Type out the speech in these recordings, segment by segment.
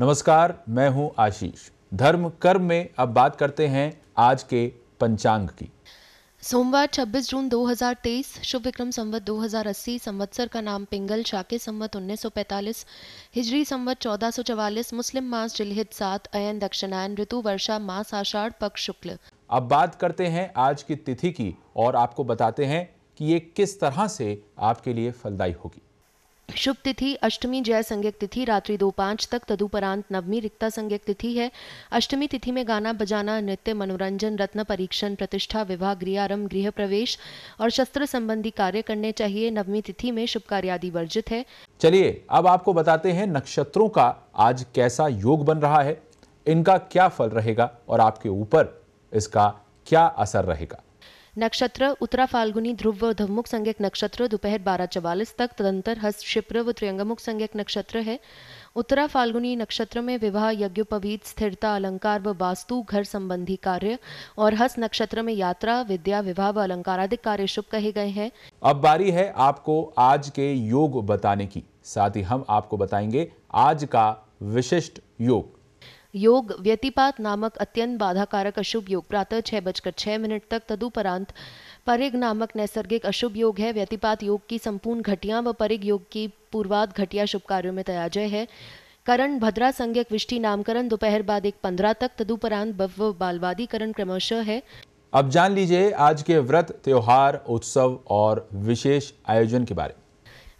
नमस्कार मैं हूं आशीष धर्म कर्म में अब बात करते हैं आज के पंचांग की सोमवार 26 जून 2023 शुभ विक्रम संवत 2080 संवत्सर का नाम पिंगल शाके संवत 1945 हिजरी संवत 1444 मुस्लिम मास जिलहित सात अयन दक्षिणायन ऋतु वर्षा मास आषाढ़ पक्ष शुक्ल अब बात करते हैं आज की तिथि की और आपको बताते हैं कि ये किस तरह से आपके लिए फलदायी होगी शुभ तिथि अष्टमी जय संज्ञक तिथि रात्रि दो पांच तक तदुपरांत नवमी रिक्ता संज्ञक तिथि है अष्टमी तिथि में गाना बजाना नृत्य मनोरंजन रत्न परीक्षण प्रतिष्ठा विवाह गृहारंभ गृह प्रवेश और शस्त्र संबंधी कार्य करने चाहिए नवमी तिथि में शुभ कार्य आदि वर्जित है चलिए अब आपको बताते हैं नक्षत्रों का आज कैसा योग बन रहा है इनका क्या फल रहेगा और आपके ऊपर इसका क्या असर रहेगा नक्षत्र उत्तरा फाल्गुनी ध्रुव व धवमुख संज्ञक नक्षत्र दोपहर बारह चवालीस तक तदंतर हस्त क्षिप्र व त्रियंगमुख संज्ञक नक्षत्र है उत्तरा फाल्गुनी नक्षत्र में विवाह यज्ञोपवीत स्थिरता अलंकार व वास्तु घर संबंधी कार्य और हस्त नक्षत्र में यात्रा विद्या विवाह व अलंकारादिक कार्य शुभ कहे गए हैं अब बारी है आपको आज के योग बताने की साथ ही हम आपको बताएंगे आज का विशिष्ट योग योग व्यतिपात नामक अत्यंत बाधाकारक अशुभ योग प्रातः छह बजकर छह मिनट तक तदुपरांत परिग नामक नैसर्गिक अशुभ योग है व्यतिपात योग की संपूर्ण घटिया व परिग योग की पूर्वाद घटिया शुभ कार्यो में तयाजय है करण भद्रा संज्ञक विष्टि नामकरण दोपहर बाद एक पंद्रह तक तदुपरांत बव बालवादीकरण क्रमशः है अब जान लीजिए आज के व्रत त्योहार उत्सव और विशेष आयोजन के बारे में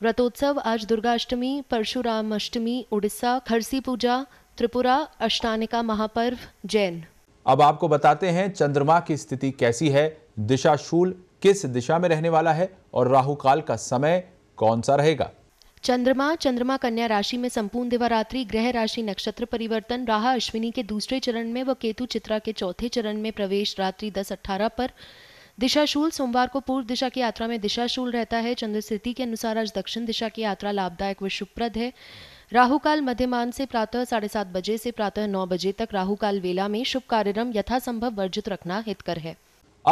व्रतोत्सव आज दुर्गाष्टमी परशुराम अष्टमी उड़ीसा खरसी पूजा त्रिपुरा अष्टानिका महापर्व जैन अब आपको बताते हैं चंद्रमा की स्थिति कैसी है दिशाशूल किस दिशा में रहने वाला है और राहु काल का समय कौन सा रहेगा चंद्रमा चंद्रमा कन्या राशि में संपूर्ण दिवारात्रि ग्रह राशि नक्षत्र परिवर्तन राह अश्विनी के दूसरे चरण में व केतु चित्रा के चौथे चरण में प्रवेश रात्रि दस अठारह पर दिशाशूल सोमवार को पूर्व दिशा की यात्रा में दिशाशूल रहता है चंद्र स्थिति के अनुसार आज दक्षिण दिशा की यात्रा लाभदायक व शुभप्रद है राहु काल मध्यमान से प्रातः साढ़े सात बजे से प्रातः नौ बजे तक राहु काल वेला में शुभ कार्यक्रम यथासंभव वर्जित रखना हितकर है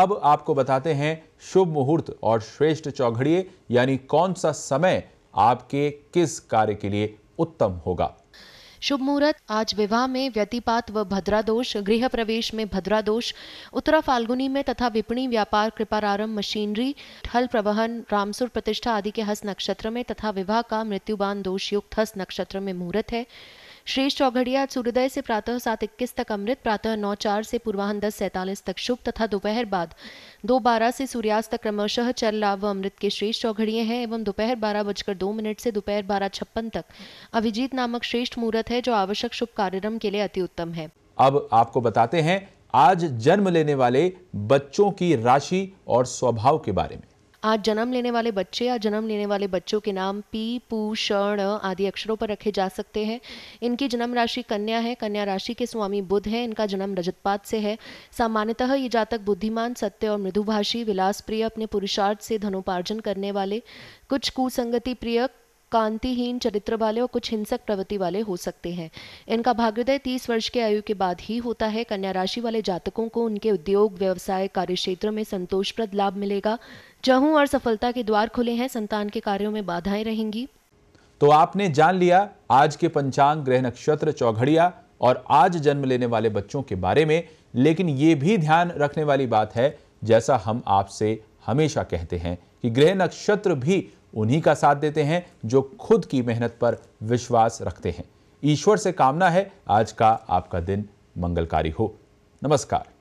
अब आपको बताते हैं शुभ मुहूर्त और श्रेष्ठ चौघड़िए यानी कौन सा समय आपके किस कार्य के लिए उत्तम होगा शुभ मुहूर्त आज विवाह में व्यतिपात व भद्रा दोष गृह प्रवेश में भद्रा दोष उत्तरा फाल्गुनी में तथा विपणी व्यापार कृपारारंभ मशीनरी हल प्रवहन रामसुर प्रतिष्ठा आदि के हस्त नक्षत्र में तथा विवाह का मृत्युबान दोष युक्त हस्त नक्षत्र में मुहूर्त है श्रेष्ठ चौघड़िया सूर्योदय से प्रातः सात इक्कीस तक अमृत प्रातः नौ चार से पूर्वाहन दस सैतालीस तक शुभ तथा दोपहर बाद दो बारह से सूर्यास्त तक क्रमशः चल लाभ व अमृत के श्रेष्ठ चौघड़िये हैं एवं दोपहर बारह बजकर दो मिनट से दोपहर बारह छप्पन तक अभिजीत नामक श्रेष्ठ मुहूर्त है जो आवश्यक शुभ कार्यक्रम के लिए अति उत्तम है अब आपको बताते हैं आज जन्म लेने वाले बच्चों की राशि और स्वभाव के बारे में आज जन्म लेने वाले बच्चे या जन्म लेने वाले बच्चों के नाम पी पू शर्ण आदि अक्षरों पर रखे जा सकते हैं इनकी जन्म राशि कन्या है कन्या राशि के स्वामी बुध है इनका जन्म रजतपात से है सामान्यतः ये जातक बुद्धिमान सत्य और मृदुभाषी विलास प्रिय अपने पुरुषार्थ से धनोपार्जन करने वाले कुछ कुसंगति प्रिय कांतिहीन चरित्र वाले और कुछ हिंसक प्रवृत्ति वाले हो सकते हैं इनका भाग्योदय तीस वर्ष के आयु के बाद ही होता है कन्या राशि वाले जातकों को उनके उद्योग व्यवसाय कार्य क्षेत्र में संतोषप्रद लाभ मिलेगा जहूं और सफलता के द्वार खुले हैं संतान के कार्यों में बाधाएं रहेंगी तो आपने जान लिया आज के पंचांग ग्रह नक्षत्र चौघड़िया और आज जन्म लेने वाले बच्चों के बारे में लेकिन ये भी ध्यान रखने वाली बात है जैसा हम आपसे हमेशा कहते हैं कि ग्रह नक्षत्र भी उन्हीं का साथ देते हैं जो खुद की मेहनत पर विश्वास रखते हैं ईश्वर से कामना है आज का आपका दिन मंगलकारी हो नमस्कार